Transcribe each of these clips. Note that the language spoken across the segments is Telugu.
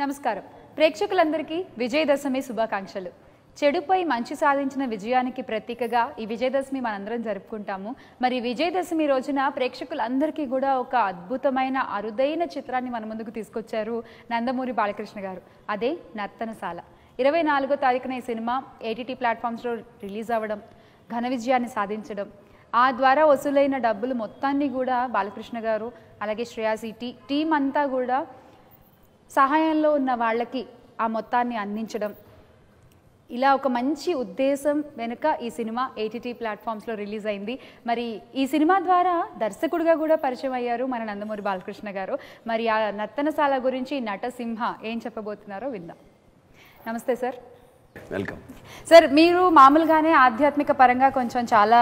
నమస్కారం ప్రేక్షకులందరికీ విజయదశమి శుభాకాంక్షలు చెడుపై మంచి సాధించిన విజయానికి ప్రతీకగా ఈ విజయదశమి మనందరం జరుపుకుంటాము మరి విజయదశమి రోజున ప్రేక్షకులందరికీ కూడా ఒక అద్భుతమైన అరుదైన చిత్రాన్ని మన ముందుకు తీసుకొచ్చారు నందమూరి బాలకృష్ణ గారు అదే నర్తనశాల ఇరవై నాలుగో తారీఖున ఈ సినిమా ఏటీటీ ప్లాట్ఫామ్స్లో రిలీజ్ అవ్వడం ఘన విజయాన్ని సాధించడం ఆ ద్వారా వసూలైన డబ్బులు మొత్తాన్ని కూడా బాలకృష్ణ గారు అలాగే శ్రేయాసి టీ టీం అంతా కూడా సహాయంలో ఉన్న వాళ్ళకి ఆ మొత్తాన్ని అందించడం ఇలా ఒక మంచి ఉద్దేశం వెనుక ఈ సినిమా ఏటీటీ ప్లాట్ఫామ్స్లో రిలీజ్ అయింది మరి ఈ సినిమా ద్వారా దర్శకుడిగా కూడా పరిచయం అయ్యారు మన నందమూరి బాలకృష్ణ గారు మరి ఆ నర్తనశాల గురించి నటసింహ ఏం చెప్పబోతున్నారో విందాం నమస్తే సార్ వెల్కమ్ సార్ మీరు మామూలుగానే ఆధ్యాత్మిక పరంగా కొంచెం చాలా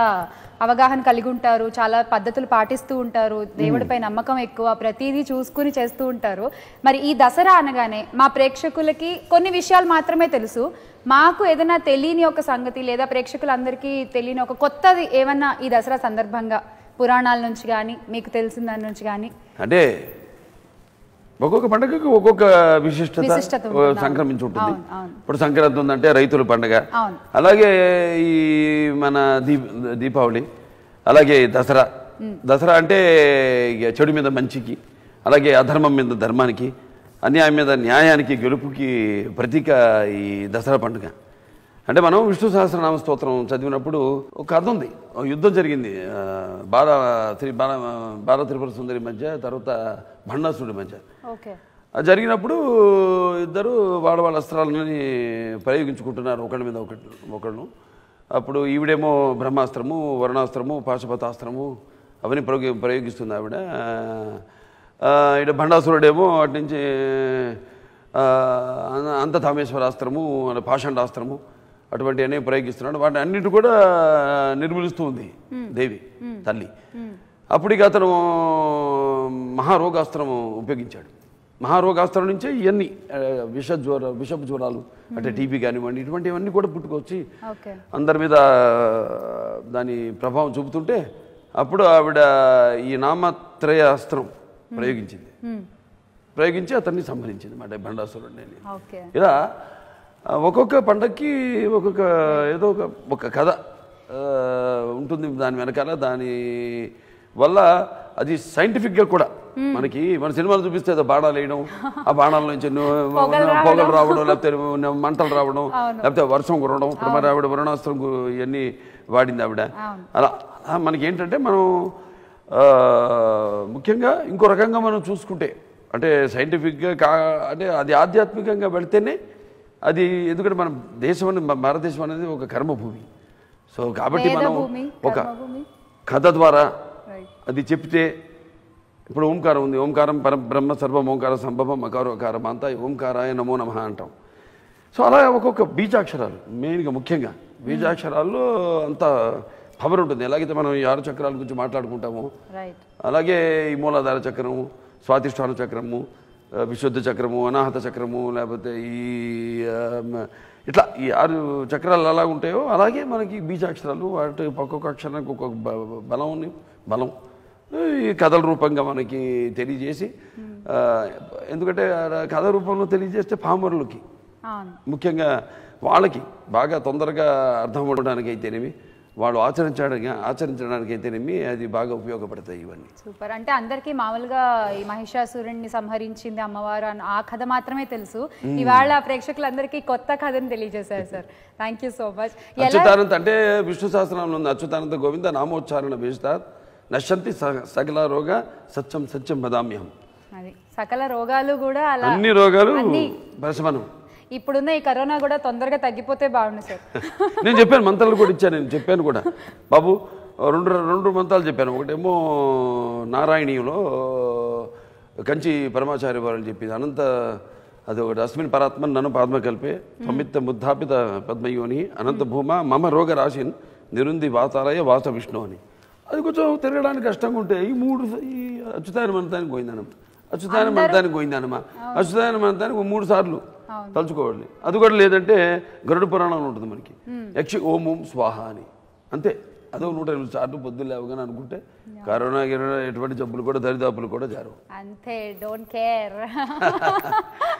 అవగాహన కలిగి ఉంటారు చాలా పద్ధతులు పాటిస్తూ ఉంటారు దేవుడిపై నమ్మకం ఎక్కువ ప్రతిదీ చూసుకుని చేస్తూ ఉంటారు మరి ఈ దసరా అనగానే మా ప్రేక్షకులకి కొన్ని విషయాలు మాత్రమే తెలుసు మాకు ఏదైనా తెలియని ఒక సంగతి లేదా ప్రేక్షకులందరికీ తెలియని ఒక కొత్తది ఏమన్నా ఈ దసరా సందర్భంగా పురాణాల నుంచి కానీ మీకు తెలిసిన దాని నుంచి కానీ అంటే ఒక్కొక్క పండుగకు ఒక్కొక్క విశిష్టత సంక్రమించి ఉంటుంది ఇప్పుడు సంక్రాంతి ఉందంటే రైతుల పండుగ అలాగే ఈ మన దీపావళి అలాగే దసరా దసరా అంటే చెడు మీద మంచికి అలాగే అధర్మం మీద ధర్మానికి అన్యాయం మీద న్యాయానికి గెలుపుకి ప్రతీక ఈ దసరా పండుగ అంటే మనం విష్ణు సహస్రనామ స్తోత్రం చదివినప్పుడు ఒక కథ ఉంది యుద్ధం జరిగింది బాల త్రి బాల బాల త్రిపుర సుందరి మధ్య తర్వాత భండాసుడి మధ్య జరిగినప్పుడు ఇద్దరు వాళ్ళ వాళ్ళ అస్త్రాలని ప్రయోగించుకుంటున్నారు ఒకళ్ళ మీద ఒకటి ఒకళ్ళు అప్పుడు ఈవిడేమో బ్రహ్మాస్త్రము వరుణాస్త్రము పాశుపతాస్త్రము అవన్నీ ప్రయోగి ప్రయోగిస్తుంది ఆవిడ ఇక్కడ భండాసురుడేమో అటు నుంచి అంత తామేశ్వరాస్త్రము పాషండాస్త్రము అటువంటి అనేవి ప్రయోగిస్తున్నాడు వాటిని అన్నిటి కూడా నిర్మూలిస్తూ ఉంది దేవి తల్లి అప్పటికి అతను మహారోగాస్త్రం ఉపయోగించాడు మహారోగాస్త్రం నుంచే ఇవన్నీ విష జ్వర విషపు జ్వరాలు అంటే టీబీ కానివ్వండి ఇటువంటివన్నీ కూడా పుట్టుకొచ్చి అందరి మీద దాని ప్రభావం చూపుతుంటే అప్పుడు ఆవిడ ఈ నామత్రయాస్త్రం ప్రయోగించింది ప్రయోగించి అతన్ని సంహరించింది మాట బండాసురుడిని ఇలా ఒక్కొక్క పండక్కి ఒక్కొక్క ఏదో ఒక ఒక కథ ఉంటుంది దాని వెనకాల దాని వల్ల అది సైంటిఫిక్గా కూడా మనకి మన సినిమాలు చూపిస్తే ఏదో బాణాలు వేయడం ఆ బాణాల నుంచి పొగలు రావడం లేకపోతే మంటలు రావడం లేకపోతే వర్షం కురవడం ఇప్పుడు మరి ఆవిడ వరుణాస్త్రం ఇవన్నీ వాడింది ఆవిడ అలా మనకి ఏంటంటే మనం ముఖ్యంగా ఇంకో రకంగా మనం చూసుకుంటే అంటే సైంటిఫిక్గా కా అంటే అది ఆధ్యాత్మికంగా వెళితేనే అది ఎందుకంటే మన దేశం అనేది భారతదేశం అనేది ఒక కర్మభూమి సో కాబట్టి మనం ఒక కథ ద్వారా అది చెప్తే ఇప్పుడు ఓంకారం ఉంది ఓంకారం పరబ్రహ్మ సర్వం ఓంకార సంభవం అకారోకారం అంతా ఓంకారాయ నమో నమ అంటాం సో అలా ఒక్కొక్క బీజాక్షరాలు మెయిన్గా ముఖ్యంగా బీజాక్షరాల్లో అంత పవర్ ఉంటుంది ఎలాగైతే మనం ఈ ఆరు చక్రాల గురించి మాట్లాడుకుంటాము అలాగే ఈ మూలాధార చక్రము స్వాతిష్టాన చక్రము విశుద్ధ చక్రము అనాహత చక్రము లేకపోతే ఈ ఇట్లా ఈ ఆరు చక్రాలు ఎలా ఉంటాయో అలాగే మనకి బీజాక్షరాలు వాటి ఒక్కొక్క అక్షరానికి ఒక్కొక్క బలం బలం ఈ కథల రూపంగా మనకి తెలియజేసి ఎందుకంటే కథ రూపంలో తెలియజేస్తే పామరులకి ముఖ్యంగా వాళ్ళకి బాగా తొందరగా అర్థం అవ్వడానికి అయితేనేమి వాళ్ళు ఆచరించడానికి ఆచరించడానికి అయితేనేమి అది బాగా ఉపయోగపడతాయి ఇవన్నీ సూపర్ అంటే అందరికీ మామూలుగా ఈ మహిషాసురుణ్ణి సంహరించింది అమ్మవారు అని ఆ కథ మాత్రమే తెలుసు ఇవాళ ప్రేక్షకులందరికీ కొత్త కథని తెలియజేశారు sir thank you so much Achyutananta అంటే విష్ణు సహస్రంలో ఉంది అచ్యుతానంద గోవింద నామోచ్చారణ విజితాత్ నశంతి సకల రోగ సత్యం సత్యం బదామ్యం సకల రోగాలు కూడా అలా అన్ని రోగాలు భరసమనం ఇప్పుడున్న ఈ కరోనా కూడా తొందరగా తగ్గిపోతే బాగుండు సార్ నేను చెప్పాను మంత్రాలు కూడా ఇచ్చాను నేను చెప్పాను కూడా బాబు రెండు రెండు మంత్రాలు చెప్పాను ఒకటేమో నారాయణీయంలో కంచి పరమాచార్య వారు చెప్పింది అనంత అది ఒకటి అస్మిన్ పరాత్మన్ నన్ను పద్మ కలిపే సంయుక్త ముద్ధాపిత పద్మయోని అనంత భూమ మమ రోగ రాశిన్ నిరుంది వాతాలయ వాస విష్ణు అని అది కొంచెం తిరగడానికి కష్టంగా ఉంటే ఈ మూడు ఈ అచ్యుతాయన మంతానికి పోయిందనమ్మ అచ్యుతాయన మంతానికి పోయిందనమ్మ అచ్యుతాయన మంతానికి మూడు సార్లు తలుచుకోవాలి అది కూడా లేదంటే గరుడ పురాణం ఉంటుంది మనకి యక్షి ఓం ఓం స్వాహ అని అంతే అదో నూట ఎనిమిది సార్లు పొద్దున్న లేవగానే అనుకుంటే కరోనా ఎటువంటి జబ్బులు కూడా దరిదాపులు కూడా జరవు అంతే డోంట్ కేర్